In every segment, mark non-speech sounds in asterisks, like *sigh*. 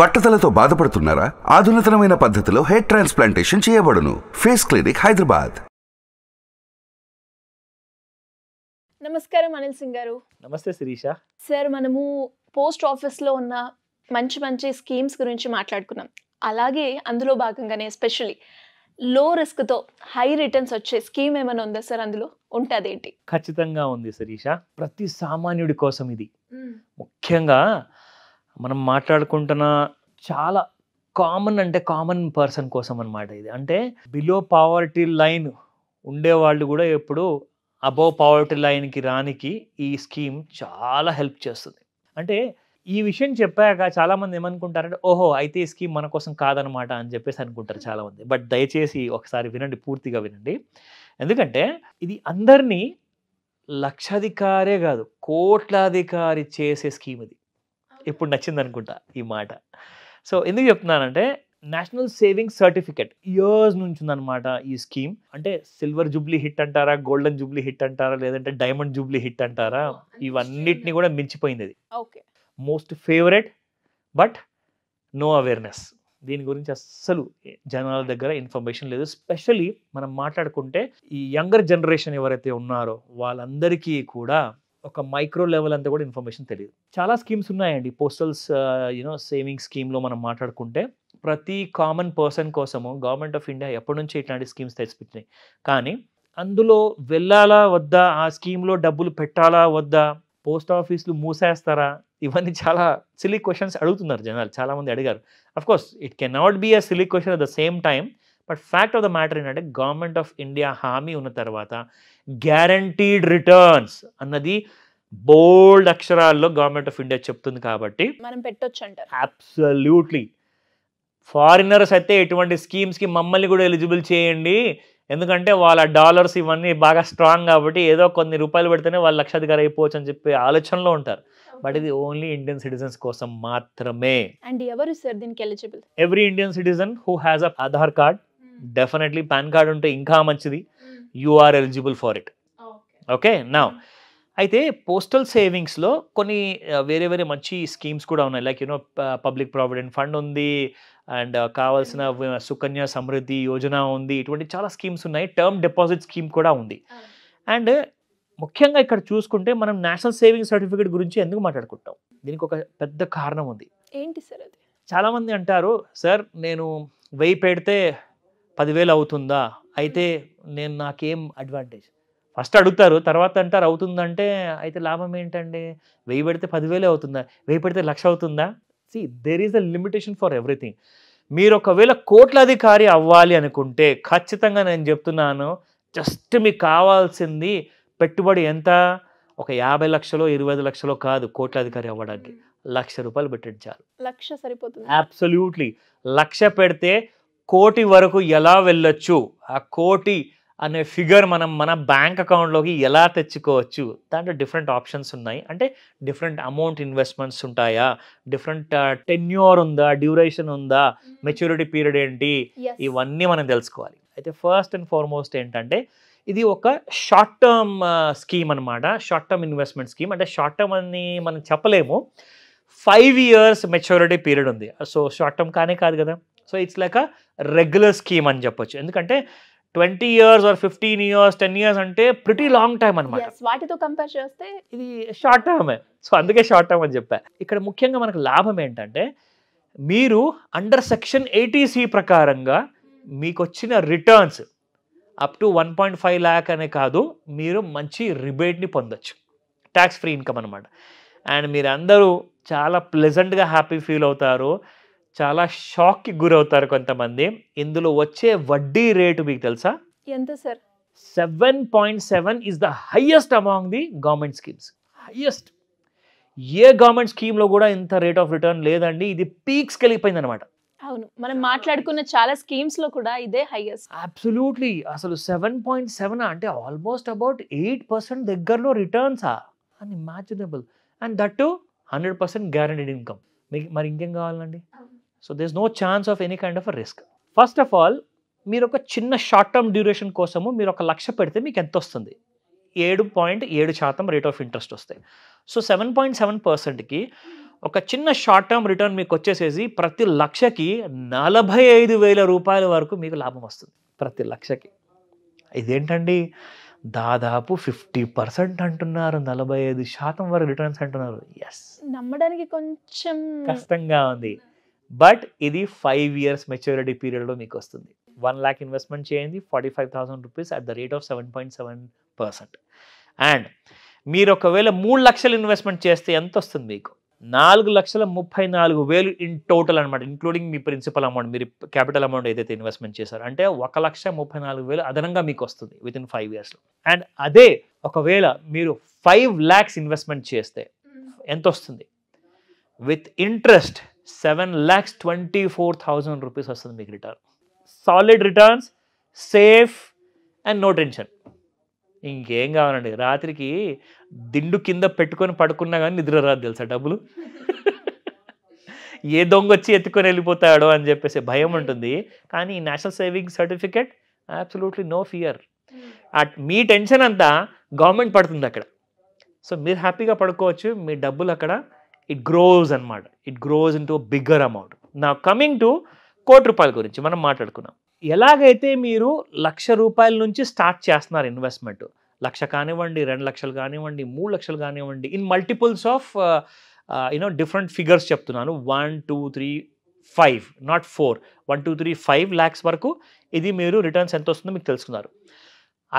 బట్టతలతో బాధపడుతున్నారా ఆధునితనమైన పద్ధతిలో హెయిర్ ట్రాన్స్ప్లాంటేషన్ చేయబడును ఫేస్ క్లినిక్ హైదరాబాద్ నమస్కారం అనిల్ సింగ్ గారు నమస్తే శిరీష సార్ మనము పోస్ట్ ఆఫీస్లో ఉన్న మంచి మంచి స్కీమ్స్ గురించి మాట్లాడుకున్నాం అలాగే అందులో భాగంగానే ఎస్పెషల్లీ లో రిస్క్తో హై రిటర్న్స్ వచ్చే స్కీమ్ ఏమైనా ఉందా సార్ అందులో ఉంటుందేంటి ఖచ్చితంగా ఉంది శిరీష ప్రతి సామాన్యుడి కోసం ఇది ముఖ్యంగా మనం మాట్లాడుకుంటున్న చాలా కామన్ అంటే కామన్ పర్సన్ కోసం అనమాట ఇది అంటే బిలో పావర్టీ లైన్ ఉండేవాళ్ళు కూడా ఎప్పుడు అబోవ్ పావర్టీ లైన్కి రానికి ఈ స్కీమ్ చాలా హెల్ప్ చేస్తుంది అంటే ఈ విషయం చెప్పాక చాలామంది ఏమనుకుంటారంటే ఓహో అయితే ఈ స్కీమ్ మన కోసం కాదనమాట అని చెప్పేసి అనుకుంటారు చాలామంది బట్ దయచేసి ఒకసారి వినండి పూర్తిగా వినండి ఎందుకంటే ఇది అందరినీ లక్షాధికారే కాదు కోట్లాధికారి చేసే స్కీమ్ ఇది ఇప్పుడు నచ్చింది అనుకుంటా ఈ మాట సో ఎందుకు చెప్తున్నానంటే నేషనల్ సేవింగ్ సర్టిఫికెట్ ఇయర్స్ నుంచి ఉందన్నమాట ఈ స్కీమ్ అంటే సిల్వర్ జూబ్లీ హిట్ అంటారా గోల్డెన్ జూబ్లీ హిట్ అంటారా లేదంటే డైమండ్ జూబ్లీ హిట్ అంటారా ఇవన్నిటిని కూడా మించిపోయింది అది okay most favourite but no awareness దీని గురించి అస్సలు జనాల దగ్గర ఇన్ఫర్మేషన్ లేదు స్పెషలీ మనం మాట్లాడుకుంటే ఈ యంగర్ జనరేషన్ ఎవరైతే ఉన్నారో వాళ్ళందరికీ కూడా ఒక మైక్రో లెవెల్ అంతా కూడా ఇన్ఫర్మేషన్ తెలియదు చాలా స్కీమ్స్ ఉన్నాయండి పోస్టల్స్ యూనో సేవింగ్ స్కీమ్లో మనం మాట్లాడుకుంటే ప్రతి కామన్ పర్సన్ కోసము గవర్నమెంట్ ఆఫ్ ఇండియా ఎప్పటి నుంచి ఇట్లాంటి స్కీమ్స్ తెచ్చిపెట్టినాయి కానీ అందులో వెళ్ళాలా వద్దా ఆ స్కీమ్లో డబ్బులు పెట్టాలా వద్దా పోస్ట్ ఆఫీసులు మూసేస్తారా ఇవన్నీ చాలా సిలీ క్వశ్చన్స్ అడుగుతున్నారు జనాలు చాలామంది అడిగారు of course it can not be a silly question at the same time but fact of the matter ఏంటంటే గవర్నమెంట్ ఆఫ్ ఇండియా హామీ ఉన్న తర్వాత గ్యారంటీడ్ రిటర్న్స్ అన్నది బోల్డ్ అక్షరాల్లో గవర్నమెంట్ ఆఫ్ ఇండియా చెప్తుంది కాబట్టి మనం పెట్టొచ్చు అంటారు అబ్సల్యూట్లీ ఫారినర్స్ అయితే ఎటువంటి స్కీమ్స్కి మమ్మల్ని కూడా ఎలిజిబుల్ చేయండి ఎందుకంటే వాళ్ళ డాలర్స్ ఇవన్నీ బాగా స్ట్రాంగ్ కాబట్టి ఏదో కొన్ని రూపాయలు పెడితేనే వాళ్ళు లక్షాధికారి అయిపోవచ్చు అని చెప్పి ఆలోచనలో ఉంటారు బట్ ఇది ఓన్లీ ఇండియన్ సిటిజన్స్ కోసం మాత్రమే అండ్ ఎవరు సార్ దీనికి eligible every Indian citizen who has a Aadhaar card definitely PAN card ఉంటే ఇంకా మంచిది you are eligible for it okay నా అయితే పోస్టల్ సేవింగ్స్లో కొన్ని వేరే వేరే మంచి స్కీమ్స్ కూడా ఉన్నాయి like you know public provident fund ఉంది అండ్ uh, కావాల్సిన hmm. సుకన్య సమృద్ధి యోజన ఉంది ఇటువంటి చాలా స్కీమ్స్ ఉన్నాయి టర్మ్ డిపాజిట్ స్కీమ్ కూడా ఉంది అండ్ hmm. ముఖ్యంగా ఇక్కడ చూసుకుంటే మనం నేషనల్ సేవింగ్ సర్టిఫికేట్ గురించి ఎందుకు మాట్లాడుకుంటాం దీనికి ఒక పెద్ద కారణం ఉంది ఏంటి సార్ అది చాలామంది అంటారు సార్ నేను వెయ్యి పెడితే పదివేలు అవుతుందా అయితే నేను నాకేం అడ్వాంటేజ్ ఫస్ట్ అడుగుతారు తర్వాత అంటారు అవుతుందంటే అయితే లాభం ఏంటండి వెయ్యి పెడితే పదివేలే అవుతుందా వెయ్యి పెడితే లక్ష అవుతుందా see there is a limitation for everything మీరు ఒకవేళ కోట్లాధికారి అవ్వాలి అనుకుంటే ఖచ్చితంగా నేను చెప్తున్నాను జస్ట్ మీకు కావాల్సింది పెట్టుబడి ఎంత ఒక యాభై లక్షలో ఇరవై ఐదు లక్షలో కాదు కోట్లాధికారి అవ్వడానికి లక్ష రూపాయలు పెట్టండి చాలు లక్ష సరిపోతుంది అబ్సల్యూట్లీ లక్ష పెడితే కోటి వరకు ఎలా వెళ్ళొచ్చు ఆ కోటి అనే ఫిగర్ మనం మన బ్యాంక్ అకౌంట్లోకి ఎలా తెచ్చుకోవచ్చు దాంట్లో డిఫరెంట్ ఆప్షన్స్ ఉన్నాయి అంటే డిఫరెంట్ అమౌంట్ ఇన్వెస్ట్మెంట్స్ ఉంటాయా డిఫరెంట్ టెన్యూర్ ఉందా డ్యూరేషన్ ఉందా మెచ్యూరిటీ పీరియడ్ ఏంటి ఇవన్నీ మనం తెలుసుకోవాలి అయితే ఫస్ట్ అండ్ ఫార్మోస్ట్ ఏంటంటే ఇది ఒక షార్ట్ టర్మ్ స్కీమ్ అనమాట షార్ట్ టర్మ్ ఇన్వెస్ట్మెంట్ స్కీమ్ అంటే షార్ట్ టర్మ్ అని మనం చెప్పలేము ఫైవ్ ఇయర్స్ మెచ్యూరిటీ పీరియడ్ ఉంది సో షార్ట్ టర్మ్ కానే కాదు కదా so it's like a regular scheme అని చెప్పొచ్చు ఎందుకంటే twenty years or fifteen years ten years అంటే ప్రిటీ లాంగ్ టైమ్ అనమాట వాటితో కంపేర్ చేస్తే ఇది షార్ట్ టర్మే సో అందుకే షార్ట్ టర్మ్ అని చెప్పా ఇక్కడ ముఖ్యంగా మనకు లాభం ఏంటంటే మీరు అండర్ సెక్షన్ ఎయిటీసీ ప్రకారంగా మీకు వచ్చిన returns up to one point five lakh అనే కాదు మీరు మంచి రిబేట్ని పొందొచ్చు ట్యాక్స్ ఫ్రీ ఇన్కమ్ అనమాట అండ్ మీరు అందరూ చాలా ప్లెజెంట్గా హ్యాపీ ఫీల్ అవుతారు చాలా షాక్కి గురవుతారు కొంతమంది ఇందులో వచ్చే వడ్డీ రేటు మీకు తెలుసా ఎంత sir seven point seven is the highest among the government schemes highest ఏ గవర్నమెంట్ స్కీమ్లో కూడా ఇంత రేట్ ఆఫ్ రిటర్న్ లేదండి ఇది పీక్స్కి వెళ్ళిపోయింది అనమాట అవును మనం మాట్లాడుకున్న చాలా స్కీమ్స్ లో కూడా ఇదే హైయెస్ట్ అబ్సల్యూట్లీ అసలు సెవెన్ పాయింట్ సెవెన్ అంటే ఆల్మోస్ట్ అబౌట్ ఎయిట్ పర్సెంట్ దగ్గరలో returns unimaginable and that hundred percent guaranteed income మీకు మరి ఇంకేం కావాలండి so does no chance of any kind of risk first of all మీరు ఒక చిన్న షార్ట్ టర్మ్ డ్యూరేషన్ కోసము మీరు ఒక లక్ష పెడితే మీకు ఎంత వస్తుంది ఏడు పాయింట్ ఏడు శాతం రేట్ ఆఫ్ ఇంట్రెస్ట్ వస్తాయి సో సెవెన్ పాయింట్ సెవెన్ పర్సెంట్కి ఒక చిన్న షార్ట్ టర్మ్ రిటర్న్ మీకు వచ్చేసేసి ప్రతి లక్షకి నలభై ఐదు వేల రూపాయల వరకు మీకు లాభం వస్తుంది ప్రతి లక్షకి ఇదేంటండి దాదాపు ఫిఫ్టీ పర్సెంట్ అంటున్నారు నలభై ఐదు శాతం వరకు రిటర్న్స్ అంటున్నారు ఎస్ నమ్మడానికి కొంచెం కష్టంగా ఉంది బట్ ఇది ఫైవ్ ఇయర్స్ మెచ్యూరిటీ పీరియడ్లో మీకు వస్తుంది వన్ ల్యాక్ ఇన్వెస్ట్మెంట్ చేయండి forty five thousand rupees at the rate of seven point seven percent and మీరు ఒకవేళ మూడు లక్షలు ఇన్వెస్ట్మెంట్ చేస్తే ఎంత వస్తుంది మీకు నాలుగు లక్షల ముప్పై నాలుగు వేలు ఇన్ టోటల్ అనమాట ఇంక్లూడింగ్ మీ ప్రిన్సిపల్ అమౌంట్ మీరు క్యాపిటల్ అమౌంట్ ఏదైతే ఇన్వెస్ట్మెంట్ చేశారు అంటే ఒక లక్ష ముప్పై నాలుగు వేలు అదనంగా మీకు వస్తుంది విత్ ఇన్ ఫైవ్ ఇయర్స్లో అండ్ అదే ఒకవేళ మీరు ఫైవ్ ల్యాక్స్ ఇన్వెస్ట్మెంట్ చేస్తే ఎంత వస్తుంది with interest seven lakhs twenty four thousand rupees వస్తుంది మీకు return solid returns safe and no tension ఇంకేం కావాలండి రాత్రికి దిండు కింద పెట్టుకొని పడుకున్నా కానీ నిద్ర రాదు తెలుసా డబ్బులు *laughs* ఏ దొంగ వచ్చి ఎత్తుకొని వెళ్ళిపోతాడో అని చెప్పేసి భయం ఉంటుంది కానీ national saving certificate absolutely no fear at మీ టెన్షన్ అంతా గవర్నమెంట్ పడుతుంది అక్కడ సో మీరు హ్యాపీగా పడుకోవచ్చు మీ డబ్బులు అక్కడ ఇట్ గ్రోస్ అనమాట it grows into bigger amount నా కమింగ్ టు కోటి రూపాయల గురించి మనం మాట్లాడుకున్నాం ఎలాగైతే మీరు లక్ష రూపాయల నుంచి స్టార్ట్ చేస్తున్నారు ఇన్వెస్ట్మెంట్ లక్ష కానివ్వండి రెండు లక్షలు కానివ్వండి మూడు లక్షలు కానివ్వండి in multiples of you know different figures చెప్తున్నాను one two three five not four one two three five lakhs వరకు ఇది మీరు రిటర్న్స్ ఎంత వస్తుందో మీకు తెలుసుకున్నారు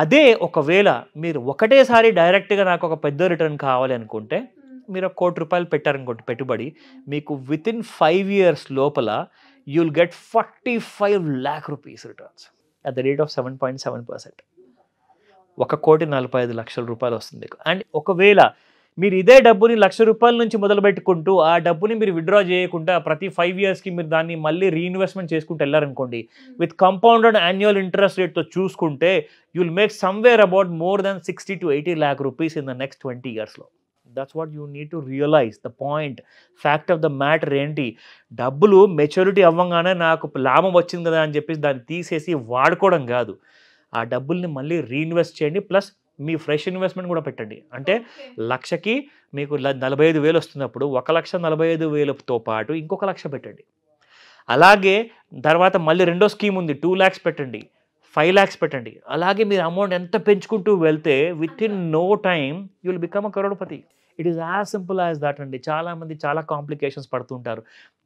అదే ఒకవేళ మీరు ఒకటేసారి డైరెక్ట్గా నాకు ఒక పెద్ద రిటర్న్ కావాలి అనుకుంటే మీరు కోటి రూపాయలు పెట్టారనుకోండి పెట్టుబడి మీకు విత్ ఇన్ ఫైవ్ ఇయర్స్ లోపల you'll get forty five lakh rupees returns at the rate of seven point seven percent ఒక కోటి నలభై ఐదు లక్షల రూపాయలు వస్తుంది మీకు అండ్ ఒకవేళ మీరు ఇదే డబ్బుని లక్ష రూపాయల నుంచి మొదలుపెట్టుకుంటూ ఆ డబ్బుని మీరు విత్డ్రా చేయకుండా ప్రతి ఫైవ్ ఇయర్స్కి మీరు దాన్ని మళ్ళీ రీఇన్వెస్ట్మెంట్ చేసుకుంటూ వెళ్ళారనుకోండి విత్ కంపౌండెడ్ యాన్యువల్ ఇంట్రెస్ట్ రేట్తో చూసుకుంటే you'll make somewhere about more than sixty to eighty lakh rupees in the next twenty ఇయర్స్లో that's what you need to realise the point fact of the matter ఏంటి డబ్బులు maturity అవ్వగానే నాకు లాభం వచ్చింది కదా అని చెప్పేసి దాన్ని తీసేసి వాడుకోవడం కాదు ఆ డబ్బుల్ని మళ్ళీ రీఇన్వెస్ట్ చేయండి ప్లస్ మీ ఫ్రెష్ ఇన్వెస్ట్మెంట్ కూడా పెట్టండి అంటే లక్షకి మీకు నలభై ఐదు వేలు వస్తున్నప్పుడు ఒక లక్ష నలభై ఐదు వేలతో పాటు ఇంకొక లక్ష పెట్టండి అలాగే తర్వాత మళ్ళీ రెండో స్కీమ్ ఉంది టూ ల్యాక్స్ పెట్టండి ఫైవ్ ల్యాక్స్ పెట్టండి అలాగే మీరు అమౌంట్ ఎంత పెంచుకుంటూ వెళ్తే with in no time you will become a crorepati it is as simple as that అండి చాలామంది చాలా కాంప్లికేషన్స్ పడుతుంటారు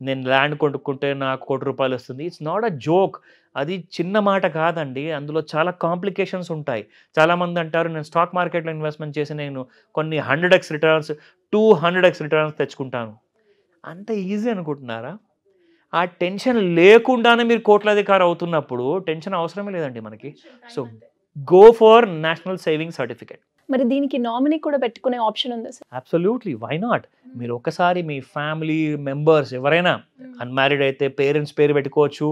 నేను ల్యాండ్ కొనుక్కుంటే నాకు కోటి రూపాయలు వస్తుంది ఇట్స్ నాట్ అ జోక్ అది చిన్న మాట కాదండి అందులో చాలా కాంప్లికేషన్స్ ఉంటాయి చాలామంది అంటారు నేను స్టాక్ మార్కెట్లో ఇన్వెస్ట్మెంట్ చేసి నేను కొన్ని hundred x returns two hundred x returns తెచ్చుకుంటాను అంత ఈజీ అనుకుంటున్నారా ఆ టెన్షన్ లేకుండానే మీరు కోట్లాధికారు అవుతున్నప్పుడు టెన్షన్ అవసరమే లేదండి మనకి so go for national saving certificate మరి దీనికి నామినీ కూడా పెట్టుకునే ఆప్షన్ ఉంది సార్ అబ్సల్యూట్లీ వై నాట్ మీరు ఒకసారి మీ ఫ్యామిలీ మెంబర్స్ ఎవరైనా అన్మ్యారీడ్ hmm. అయితే పేరెంట్స్ పేరు పెట్టుకోవచ్చు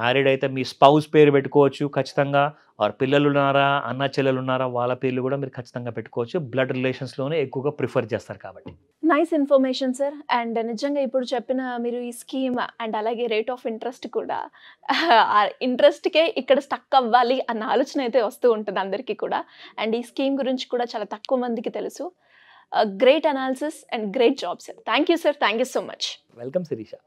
మ్యారీడ్ అయితే మీ స్పౌస్ పేరు పెట్టుకోవచ్చు ఖచ్చితంగా వారు పిల్లలు ఉన్నారా అన్న చెల్లెలు ఉన్నారా వాళ్ళ పేర్లు కూడా మీరు ఖచ్చితంగా పెట్టుకోవచ్చు బ్లడ్ రిలేషన్స్లోనే ఎక్కువగా ప్రిఫర్ చేస్తారు కాబట్టి నైస్ ఇన్ఫర్మేషన్ సార్ అండ్ నిజంగా ఇప్పుడు చెప్పిన మీరు ఈ స్కీమ్ అండ్ అలాగే రేట్ ఆఫ్ ఇంట్రెస్ట్ కూడా ఆ ఇంట్రెస్ట్కే ఇక్కడ స్టక్ అవ్వాలి అన్న ఆలోచన అయితే వస్తూ ఉంటుంది అందరికీ కూడా అండ్ ఈ స్కీమ్ గురించి కూడా చాలా తక్కువ మందికి తెలుసు great analysis and great job sir thank you sir thank you so much welcome Sirisha